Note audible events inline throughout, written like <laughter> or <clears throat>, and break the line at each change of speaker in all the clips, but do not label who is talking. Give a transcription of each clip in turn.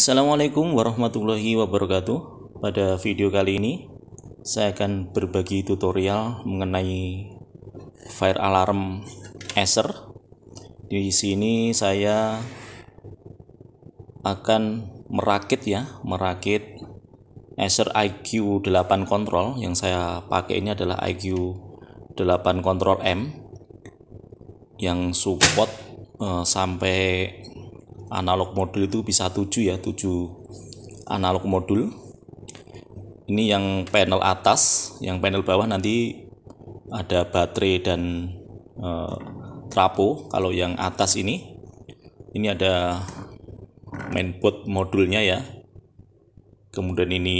Assalamualaikum warahmatullahi wabarakatuh. Pada video kali ini, saya akan berbagi tutorial mengenai fire alarm Acer. Di sini saya akan merakit ya, merakit Acer IQ 8 Control yang saya pakai ini adalah IQ 8 Control M yang support uh, sampai analog modul itu bisa 7 ya 7 analog modul ini yang panel atas yang panel bawah nanti ada baterai dan e, trapo kalau yang atas ini ini ada mainboard modulnya ya kemudian ini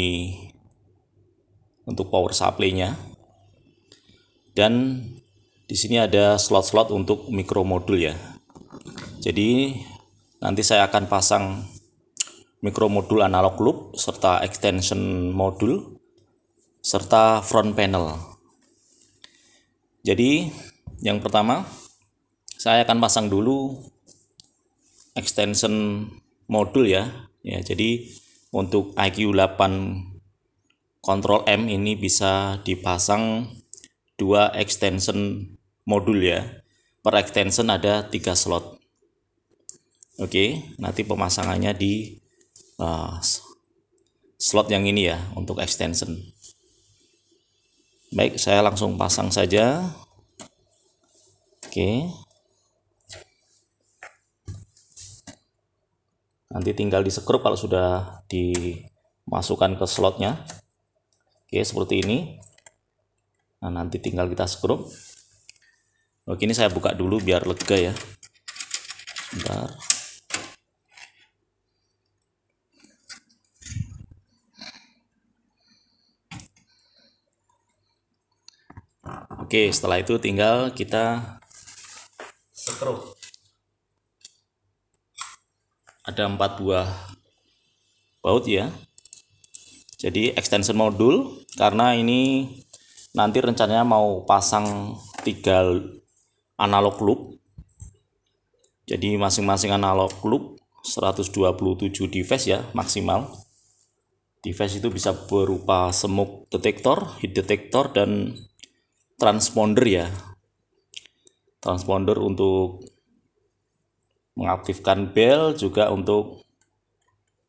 untuk power supply-nya dan di sini ada slot-slot untuk mikro modul ya. Jadi Nanti saya akan pasang modul analog loop serta extension modul serta front panel. Jadi yang pertama saya akan pasang dulu extension modul ya. Ya, jadi untuk IQ8 Control M ini bisa dipasang dua extension modul ya. Per extension ada tiga slot. Oke, okay, nanti pemasangannya di uh, slot yang ini ya untuk extension. Baik, saya langsung pasang saja. Oke. Okay. Nanti tinggal disekrup kalau sudah dimasukkan ke slotnya. Oke, okay, seperti ini. Nah, nanti tinggal kita sekrup. Oke, ini saya buka dulu biar lega ya. Bentar. Oke, setelah itu tinggal kita setrum. Ada empat buah baut ya. Jadi extension modul karena ini nanti rencananya mau pasang tiga analog loop. Jadi masing-masing analog loop 127 device ya maksimal. Device itu bisa berupa smoke detector, heat detector dan transponder ya transponder untuk mengaktifkan bel juga untuk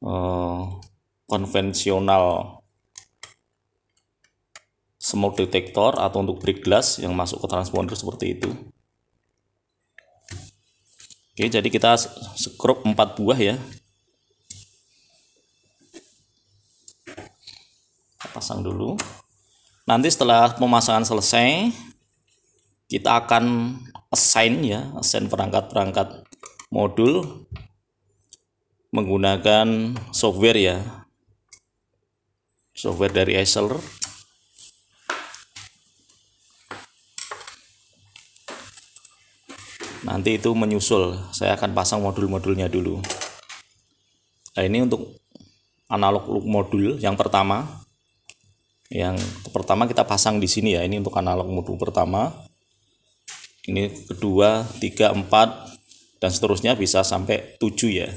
eh, konvensional smoke detector atau untuk break glass yang masuk ke transponder seperti itu oke jadi kita sekrup 4 buah ya pasang dulu Nanti setelah pemasangan selesai, kita akan assign ya, assign perangkat-perangkat modul menggunakan software ya. Software dari Acer. Nanti itu menyusul. Saya akan pasang modul-modulnya dulu. Nah, ini untuk analog modul yang pertama yang pertama kita pasang di sini ya ini untuk analog modul pertama ini kedua tiga empat dan seterusnya bisa sampai tujuh ya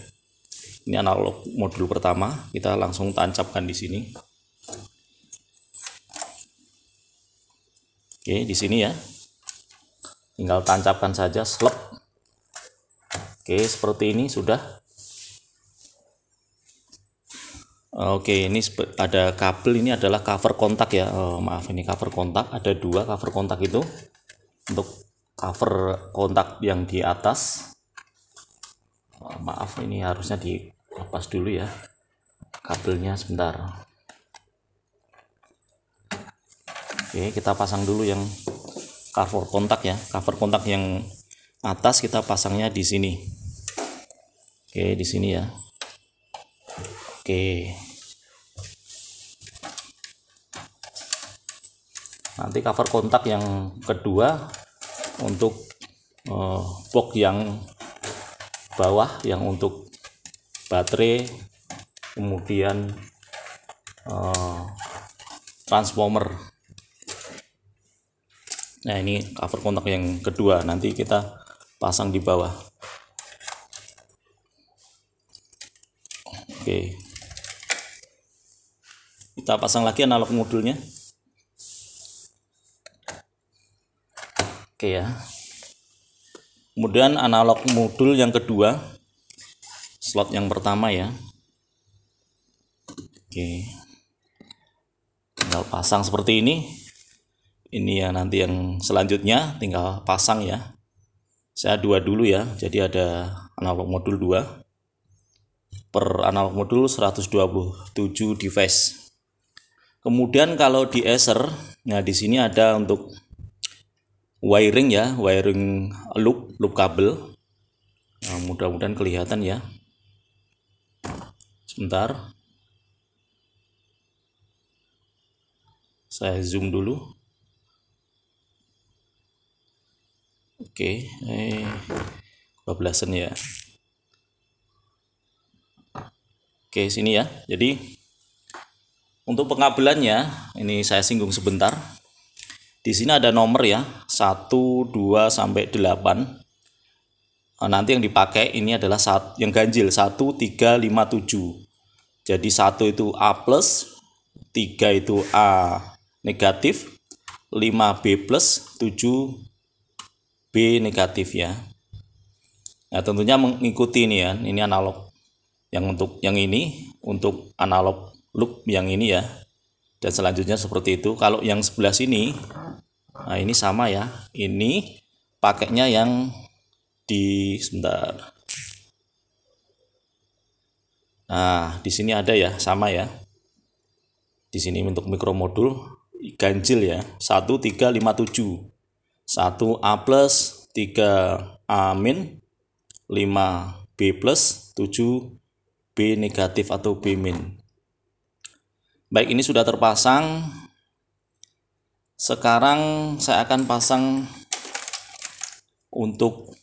ini analog modul pertama kita langsung tancapkan di sini oke di sini ya tinggal tancapkan saja slot. oke seperti ini sudah Ah, oke, ini ada kabel ini adalah cover kontak ya. Oh, maaf ini cover kontak, ada dua cover kontak itu. Untuk cover kontak yang di atas. Oh, maaf ini harusnya dilepas dulu ya. Kabelnya sebentar. Oke, kita pasang dulu yang cover kontak ya. Cover kontak yang atas kita pasangnya di sini. Oke, di sini ya. Oke. Nanti cover kontak yang kedua untuk uh, box yang bawah yang untuk baterai, kemudian uh, transformer. Nah, ini cover kontak yang kedua. Nanti kita pasang di bawah. Oke. Okay kita pasang lagi analog modulnya oke ya kemudian analog modul yang kedua slot yang pertama ya oke tinggal pasang seperti ini ini ya nanti yang selanjutnya tinggal pasang ya saya dua dulu ya jadi ada analog modul dua per analog modul 127 device Kemudian kalau di Acer, nah di sini ada untuk wiring ya, wiring loop, loop kabel. Nah, mudah-mudahan kelihatan ya. Sebentar. Saya zoom dulu. Oke, okay. eh kebablasan ya. Oke, sini ya. Jadi untuk pengabelannya, ini saya singgung sebentar. Di sini ada nomor ya, 1, 2 sampai 8. Nah, nanti yang dipakai ini adalah saat yang ganjil 1 3 5 7. Jadi 1 itu A+, 3 itu A negatif, 5B+, 7B negatif ya. Nah, tentunya mengikuti ini ya. Ini analog. Yang untuk yang ini untuk analog loop yang ini ya dan selanjutnya seperti itu kalau yang sebelah sini nah ini sama ya ini pakainya yang di sebentar nah di sini ada ya sama ya di sini untuk mikromodul ganjil ya 1357 1 A plus 3 A min 5 B plus 7 B negatif atau B min Baik, ini sudah terpasang. Sekarang saya akan pasang untuk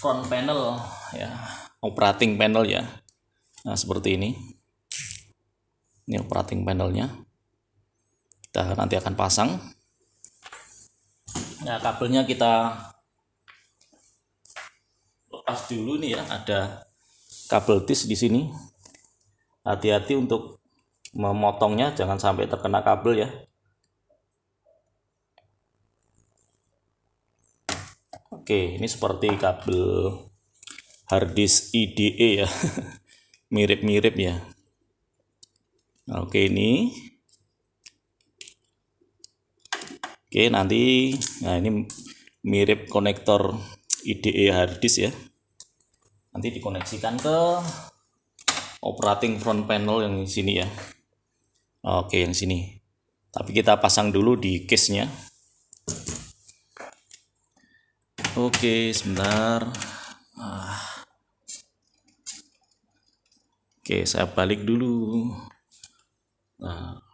front panel ya, operating panel ya. Nah, seperti ini. Ini operating panelnya. Kita nanti akan pasang. Nah, kabelnya kita lepas dulu nih ya, ada kabel tis di sini. Hati-hati untuk memotongnya jangan sampai terkena kabel ya Oke ini seperti kabel harddisk IDE ya <laughs> mirip-mirip ya Oke ini Oke nanti nah ini mirip konektor IDE harddisk ya nanti dikoneksikan ke operating front panel yang di sini ya Oke, yang sini. Tapi kita pasang dulu di case-nya. Oke, sebentar. Ah. Oke, saya balik dulu. Nah,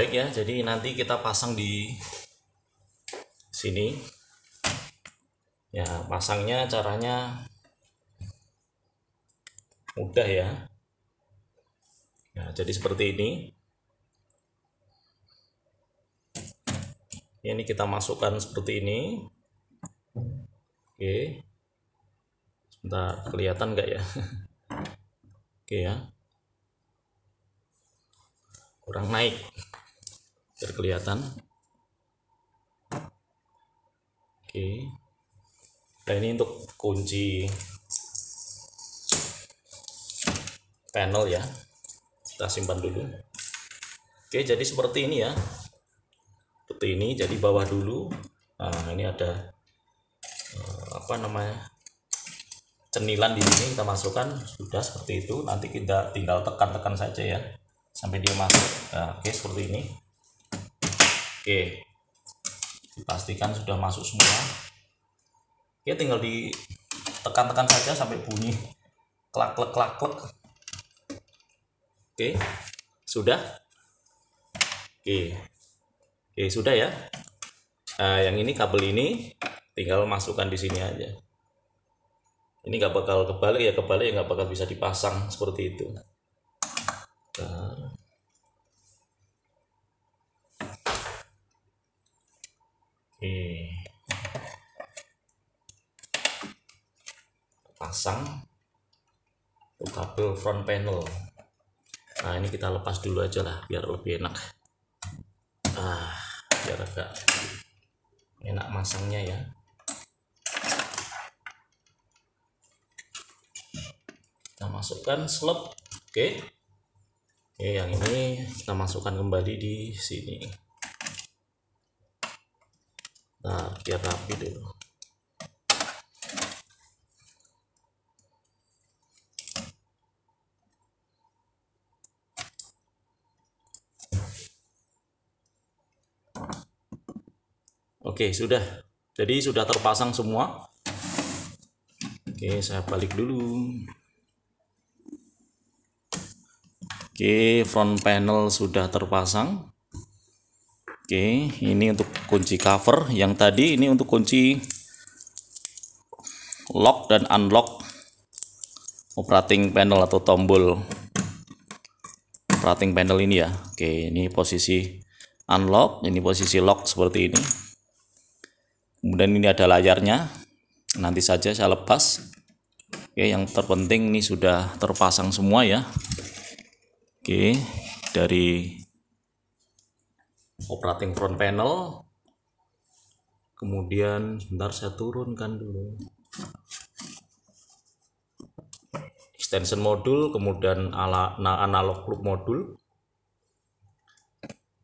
baik ya jadi nanti kita pasang di sini ya pasangnya caranya mudah ya nah jadi seperti ini ini kita masukkan seperti ini oke sebentar kelihatan nggak ya oke ya kurang naik biar kelihatan oke nah ini untuk kunci panel ya kita simpan dulu oke jadi seperti ini ya seperti ini jadi bawah dulu nah ini ada eh, apa namanya cenilan di sini kita masukkan sudah seperti itu nanti kita tinggal tekan-tekan saja ya sampai dia masuk nah, oke seperti ini Oke. Dipastikan sudah masuk semua. Oke, tinggal ditekan-tekan saja sampai bunyi klak klak klak klak. Oke. Sudah. Oke. Oke, sudah ya. Nah, yang ini kabel ini tinggal masukkan di sini aja. Ini nggak bakal kebalik ya, kebalik ya nggak bakal bisa dipasang seperti itu. Nah. oke pasang kabel front panel nah ini kita lepas dulu aja lah biar lebih enak ah biar agak enak masangnya ya kita masukkan slot oke oke yang ini kita masukkan kembali di sini nah biar rapi dulu Oke, sudah. Jadi sudah terpasang semua. Oke, saya balik dulu. Oke, front panel sudah terpasang. Oke, ini untuk kunci cover. Yang tadi ini untuk kunci lock dan unlock operating panel atau tombol operating panel ini ya. Oke, ini posisi unlock, ini posisi lock seperti ini. Kemudian ini ada layarnya. Nanti saja saya lepas. Oke, yang terpenting ini sudah terpasang semua ya. Oke, dari operating front panel kemudian sebentar saya turunkan dulu extension modul kemudian ala analog loop modul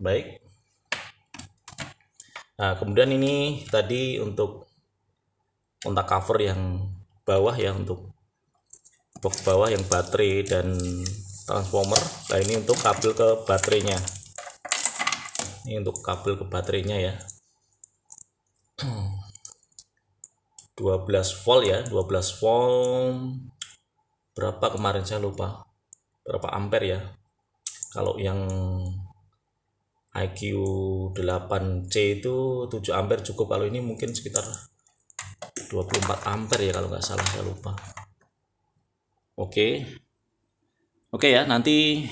baik nah kemudian ini tadi untuk kontak cover yang bawah ya untuk box bawah yang baterai dan transformer nah ini untuk kabel ke baterainya ini untuk kabel ke baterainya ya 12 <clears throat> volt ya 12 volt berapa kemarin saya lupa berapa ampere ya kalau yang IQ 8C itu 7 ampere cukup kalau ini mungkin sekitar 24 ampere ya kalau nggak salah saya lupa oke oke ya nanti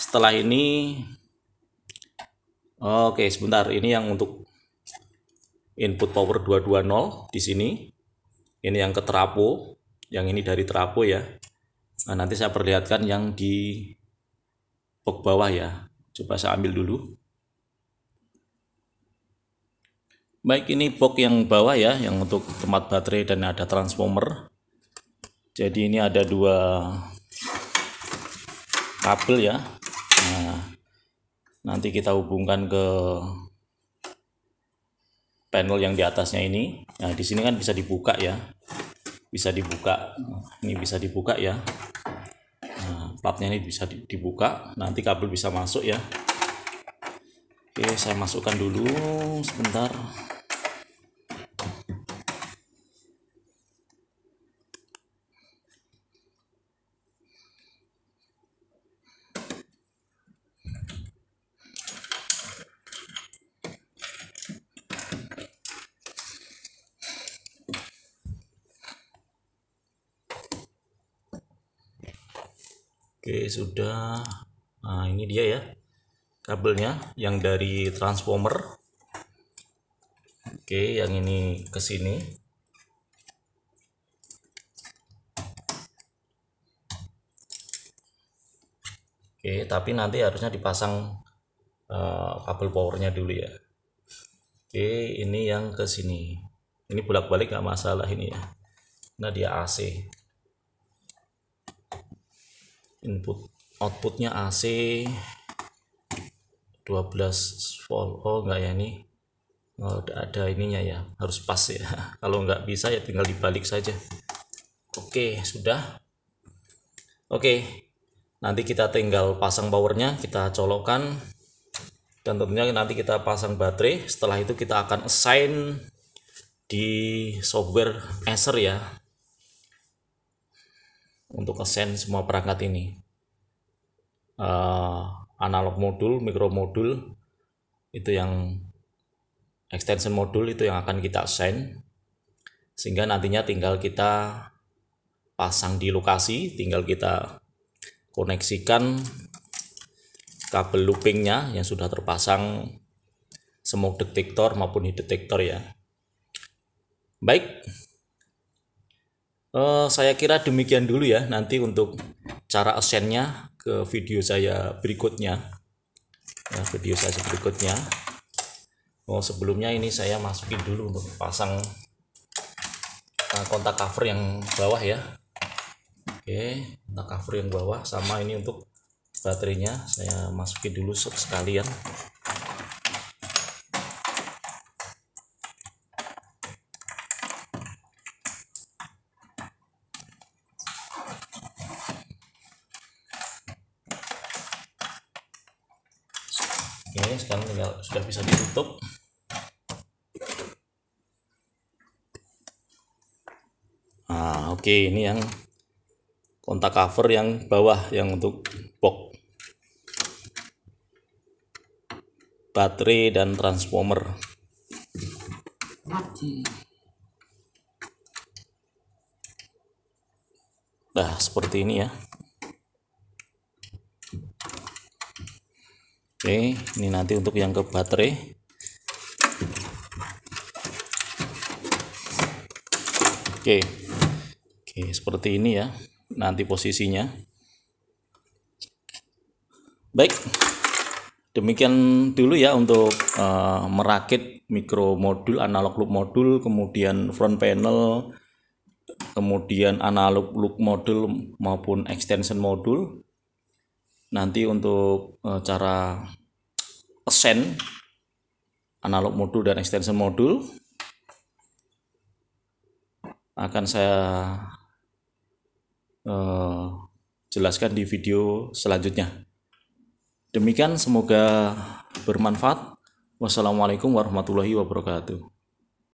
setelah ini Oke, sebentar. Ini yang untuk input power 220 di sini. Ini yang ke trapo, yang ini dari trapo ya. Nah, nanti saya perlihatkan yang di box bawah ya. Coba saya ambil dulu. Baik, ini box yang bawah ya, yang untuk tempat baterai dan ada transformer. Jadi ini ada dua kabel ya. Nah, nanti kita hubungkan ke panel yang di atasnya ini. Nah, di sini kan bisa dibuka ya. Bisa dibuka. Ini bisa dibuka ya. Nah, platnya ini bisa dibuka. Nanti kabel bisa masuk ya. Oke, saya masukkan dulu sebentar. sudah nah ini dia ya kabelnya yang dari transformer oke yang ini ke sini oke tapi nanti harusnya dipasang uh, kabel powernya dulu ya oke ini yang ke sini ini bolak-balik nggak masalah ini ya nah dia AC input outputnya AC 12 volt oh enggak ya ini oh, ada ininya ya harus pas ya <laughs> kalau nggak bisa ya tinggal dibalik saja oke sudah oke nanti kita tinggal pasang powernya kita colokkan dan tentunya nanti kita pasang baterai setelah itu kita akan assign di software Acer ya untuk kesen semua perangkat ini. Uh, analog modul, mikro modul itu yang extension modul itu yang akan kita send sehingga nantinya tinggal kita pasang di lokasi, tinggal kita koneksikan kabel loopingnya yang sudah terpasang smoke detector maupun heat detector ya. Baik, Uh, saya kira demikian dulu ya nanti untuk cara asennya ke video saya berikutnya. Ya, video saya berikutnya. Oh, sebelumnya ini saya masukin dulu untuk pasang eh, kontak cover yang bawah ya. Oke, kontak cover yang bawah sama ini untuk baterainya saya masukin dulu sekalian. Oke, ini yang kontak cover yang bawah yang untuk box. Baterai dan transformer. Nah, seperti ini ya. Oke, ini nanti untuk yang ke baterai. Oke. Oke, seperti ini ya. Nanti posisinya. Baik. Demikian dulu ya untuk uh, merakit mikro modul, analog loop modul, kemudian front panel, kemudian analog loop modul maupun extension modul. Nanti untuk uh, cara send analog modul dan extension modul akan saya Eh, jelaskan di video selanjutnya. Demikian semoga bermanfaat. Wassalamualaikum warahmatullahi wabarakatuh.